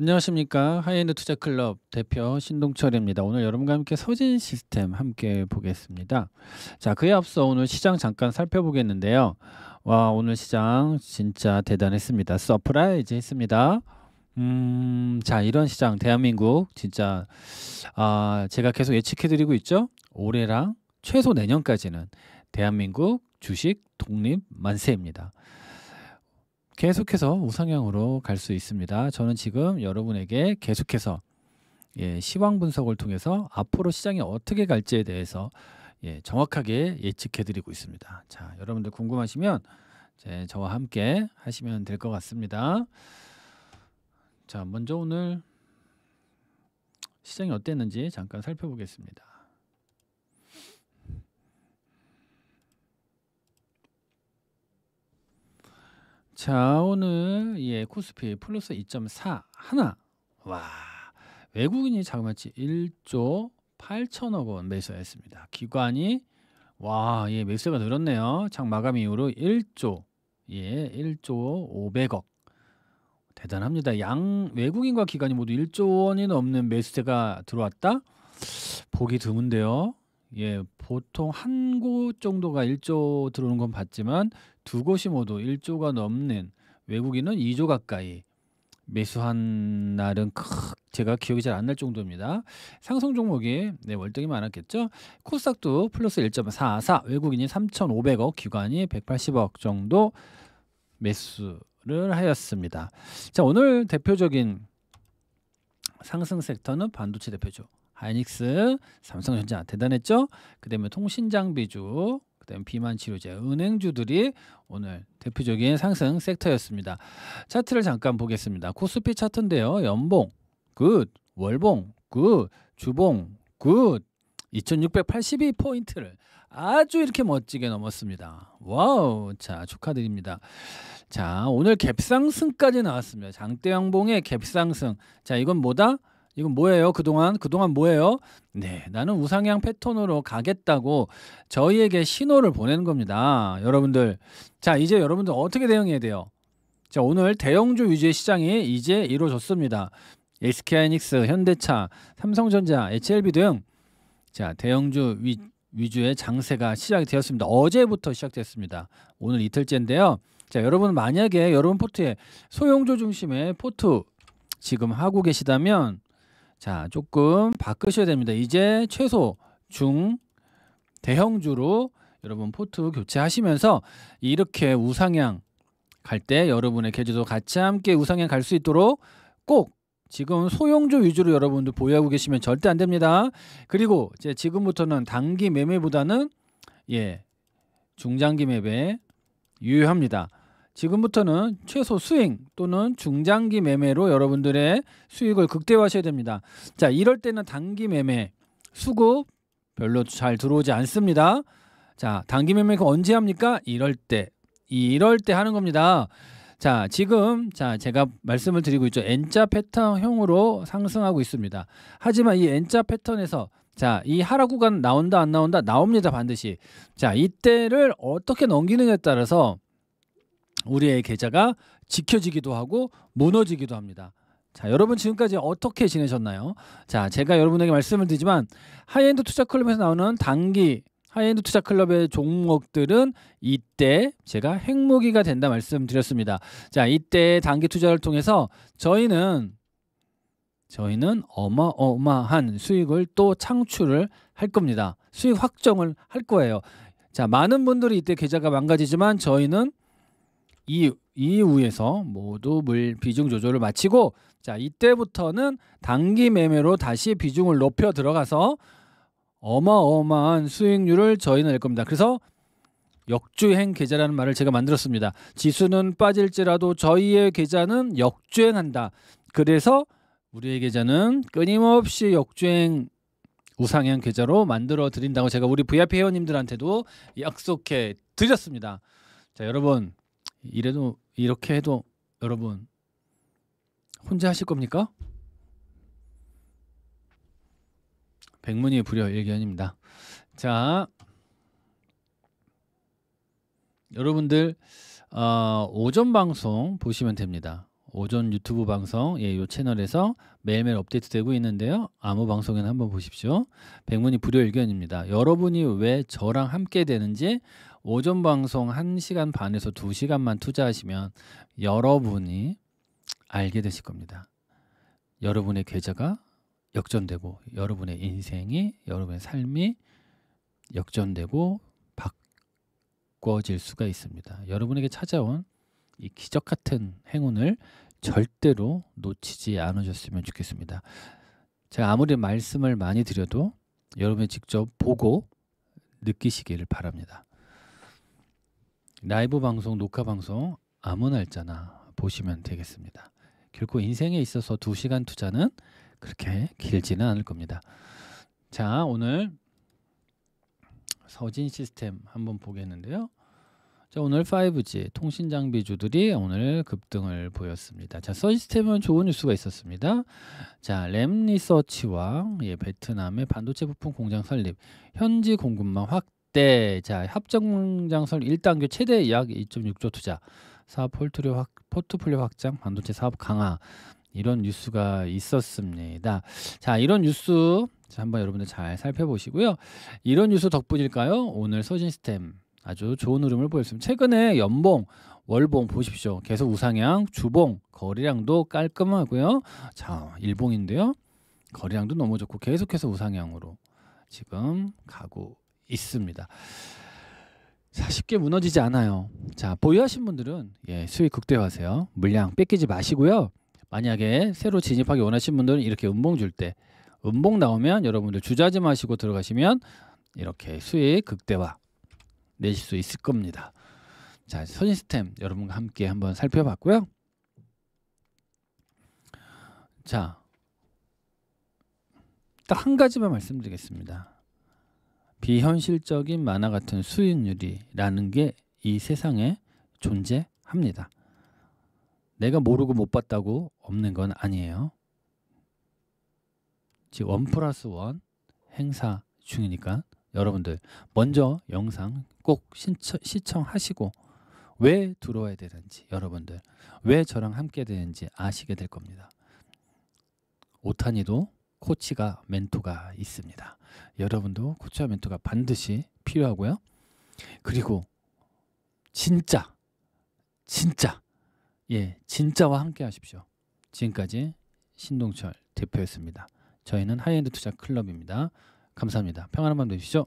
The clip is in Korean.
안녕하십니까 하이엔드 투자 클럽 대표 신동철입니다. 오늘 여러분과 함께 서진 시스템 함께 보겠습니다. 자 그에 앞서 오늘 시장 잠깐 살펴보겠는데요. 와 오늘 시장 진짜 대단했습니다. 서프라이즈 했습니다. 음, 자 이런 시장 대한민국 진짜 아 제가 계속 예측해드리고 있죠. 올해랑 최소 내년까지는 대한민국 주식 독립 만세입니다. 계속해서 우상향으로 갈 수 있습니다. 저는 지금 여러분에게 계속해서 예, 시황 분석을 통해서 앞으로 시장이 어떻게 갈지에 대해서 예, 정확하게 예측해 드리고 있습니다. 자, 여러분들 궁금하시면 이제 저와 함께 하시면 될 것 같습니다. 자, 먼저 오늘 시장이 어땠는지 잠깐 살펴보겠습니다. 자 오늘 예 코스피 플러스 2.4 하나 와 외국인이 자그마치 1조 8천억 원 매수했습니다. 기관이 와예 매수가 늘었네요. 장 마감 이후로 1조 예 1조 500억 대단합니다. 양 외국인과 기관이 모두 1조 원이 넘는 매수세가 들어왔다. 보기 드문데요. 예, 보통 한 곳 정도가 1조 들어오는 건 봤지만 두 곳이 모두 1조가 넘는 외국인은 2조 가까이 매수한 날은 크, 제가 기억이 잘 안 날 정도입니다. 상승 종목이 네, 월등히 많았겠죠. 코스닥도 플러스 1.44 외국인이 3,500억 기관이 180억 정도 매수를 하였습니다. 자 오늘 대표적인 상승 섹터는 반도체 대표죠. 하이닉스, 삼성전자 대단했죠. 그다음에 통신 장비주, 그다음 에 비만 치료제, 은행주들이 오늘 대표적인 상승 섹터였습니다. 차트를 잠깐 보겠습니다. 코스피 차트인데요. 연봉 굿, 월봉 굿, 주봉 굿. 2682 포인트를 아주 이렇게 멋지게 넘었습니다. 와우. 자, 축하드립니다. 자, 오늘 갭상승까지 나왔습니다. 장대양봉의 갭상승. 자, 이건 뭐다? 이건 뭐예요? 그동안 그동안 뭐예요? 네, 나는 우상향 패턴으로 가겠다고 저희에게 신호를 보내는 겁니다. 여러분들. 자, 이제 여러분들 어떻게 대응해야 돼요? 자, 오늘 대형주 위주의 시장이 이제 이루어졌습니다. SK하이닉스, 현대차, 삼성전자, HLB 등 자, 대형주 위, 위주의 장세가 시작이 되었습니다. 어제부터 시작됐습니다. 오늘 이틀째인데요. 자, 여러분 만약에 여러분 포트에 소형조 중심의 포트 지금 하고 계시다면 자, 조금 바꾸셔야 됩니다. 이제 최소, 중, 대형주로 여러분 포트 교체하시면서 이렇게 우상향 갈 때 여러분의 계좌도 같이 함께 우상향 갈 수 있도록 꼭 지금 소형주 위주로 여러분들 보유하고 계시면 절대 안 됩니다. 그리고 이제 지금부터는 단기 매매보다는 예 중장기 매매 유효합니다. 지금부터는 최소 수익 또는 중장기 매매로 여러분들의 수익을 극대화하셔야 됩니다. 자, 이럴 때는 단기 매매, 수급 별로 잘 들어오지 않습니다. 자, 단기 매매 가 언제 합니까? 이럴 때. 이럴 때 하는 겁니다. 자, 지금 자, 제가 말씀을 드리고 있죠. N자 패턴형으로 상승하고 있습니다. 하지만 이 N자 패턴에서 자, 이 하락 구간 나온다 안 나온다 나옵니다. 반드시. 자, 이때를 어떻게 넘기느냐에 따라서 우리의 계좌가 지켜지기도 하고 무너지기도 합니다. 자, 여러분 지금까지 어떻게 지내셨나요? 자, 제가 여러분에게 말씀을 드리지만 하이엔드 투자 클럽에서 나오는 단기 하이엔드 투자 클럽의 종목들은 이때 제가 핵무기가 된다 말씀드렸습니다. 자, 이때 단기 투자를 통해서 저희는 저희는 어마어마한 수익을 또 창출을 할 겁니다. 수익 확정을 할 거예요. 자, 많은 분들이 이때 계좌가 망가지지만 저희는 이 이후에서 모두 물 비중 조절을 마치고 자 이때부터는 단기 매매로 다시 비중을 높여 들어가서 어마어마한 수익률을 저희는 낼 겁니다. 그래서 역주행 계좌라는 말을 제가 만들었습니다. 지수는 빠질지라도 저희의 계좌는 역주행한다. 그래서 우리의 계좌는 끊임없이 역주행 우상향 계좌로 만들어 드린다고 제가 우리 VIP 회원님들한테도 약속해 드렸습니다. 자, 여러분 이래도 이렇게 해도 여러분 혼자 하실 겁니까? 백문이 불여 일견입니다. 자, 여러분들 어, 오전 방송 보시면 됩니다. 오전 유튜브 방송 예, 요 채널에서 매일매일 업데이트되고 있는데요. 아무 방송에나 한번 보십시오. 백문이 불여일견입니다. 여러분이 왜 저랑 함께 되는지 오전 방송 1시간 반에서 2시간만 투자하시면 여러분이 알게 되실 겁니다. 여러분의 계좌가 역전되고 여러분의 인생이 여러분의 삶이 역전되고 바꿔질 수가 있습니다. 여러분에게 찾아온 이 기적 같은 행운을 절대로 놓치지 않으셨으면 좋겠습니다. 제가 아무리 말씀을 많이 드려도 여러분이 직접 보고 느끼시기를 바랍니다. 라이브 방송, 녹화 방송 아무 날짜나 보시면 되겠습니다. 결코 인생에 있어서 두시간 투자는 그렇게 길지는 않을 겁니다. 자, 오늘 서진 시스템 한번 보겠는데요. 자, 오늘 5G 통신 장비주들이 오늘 급등을 보였습니다. 자, 서시스템은 좋은 뉴스가 있었습니다. 자, 램 리서치와 예, 베트남의 반도체 부품 공장 설립, 현지 공급망 확대 때 자, 합정장설 1단계 최대 약 2.6조 투자, 사업 포트폴리오, 확, 포트폴리오 확장, 반도체 사업 강화 이런 뉴스가 있었습니다. 자, 이런 뉴스 자, 한번 여러분들 잘 살펴보시고요. 이런 뉴스 덕분일까요? 오늘 서진 스템 아주 좋은 흐름을 보였습니다. 최근에 연봉, 월봉 보십시오. 계속 우상향, 주봉, 거래량도 깔끔하고요. 자, 일봉인데요. 거래량도 너무 좋고 계속해서 우상향으로 지금 가고 있습니다. 자, 쉽게 무너지지 않아요. 자, 보유하신 분들은 예, 수익 극대화하세요. 물량 뺏기지 마시고요. 만약에 새로 진입하기 원하신 분들은 이렇게 음봉 줄 때 음봉 나오면 여러분들 주저하지 마시고 들어가시면 이렇게 수익 극대화 내실 수 있을 겁니다. 자, 선인 스템 여러분과 함께 한번 살펴봤고요. 자, 딱 한 가지만 말씀드리겠습니다. 비현실적인 만화 같은 수익률이라는 게 이 세상에 존재합니다. 내가 모르고 못 봤다고 없는 건 아니에요. 지금 원 플러스 원 행사 중이니까 여러분들 먼저 영상 꼭 신청, 시청하시고 왜 들어와야 되는지 여러분들 왜 저랑 함께 되는지 아시게 될 겁니다. 오타니도 코치가 멘토가 있습니다. 여러분도 코치와 멘토가 반드시 필요하고요. 그리고 진짜 진짜 예 진짜와 함께 하십시오. 지금까지 신동철 대표였습니다. 저희는 하이엔드 투자 클럽입니다. 감사합니다. 평안한 밤 되십시오.